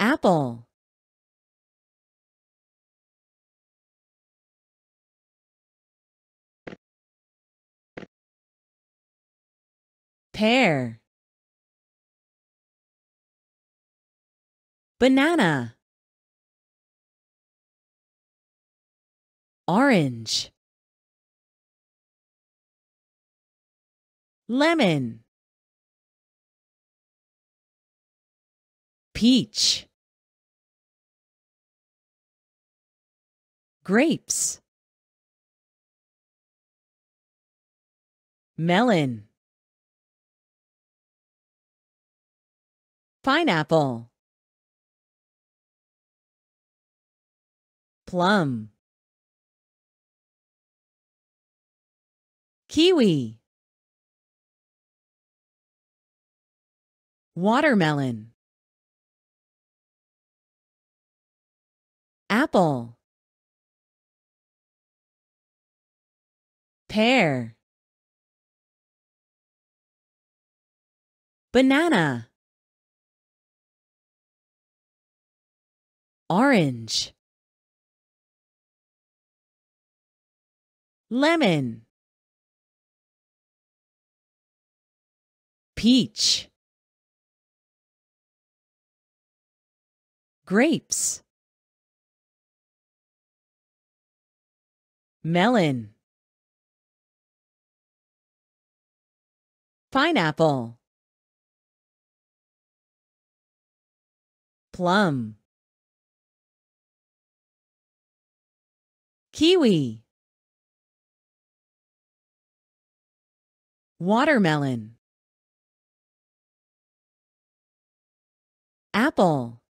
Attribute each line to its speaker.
Speaker 1: apple pear banana orange lemon peach grapes, melon, pineapple, plum, kiwi, watermelon, apple, pear banana orange lemon peach grapes melon pineapple plum kiwi watermelon apple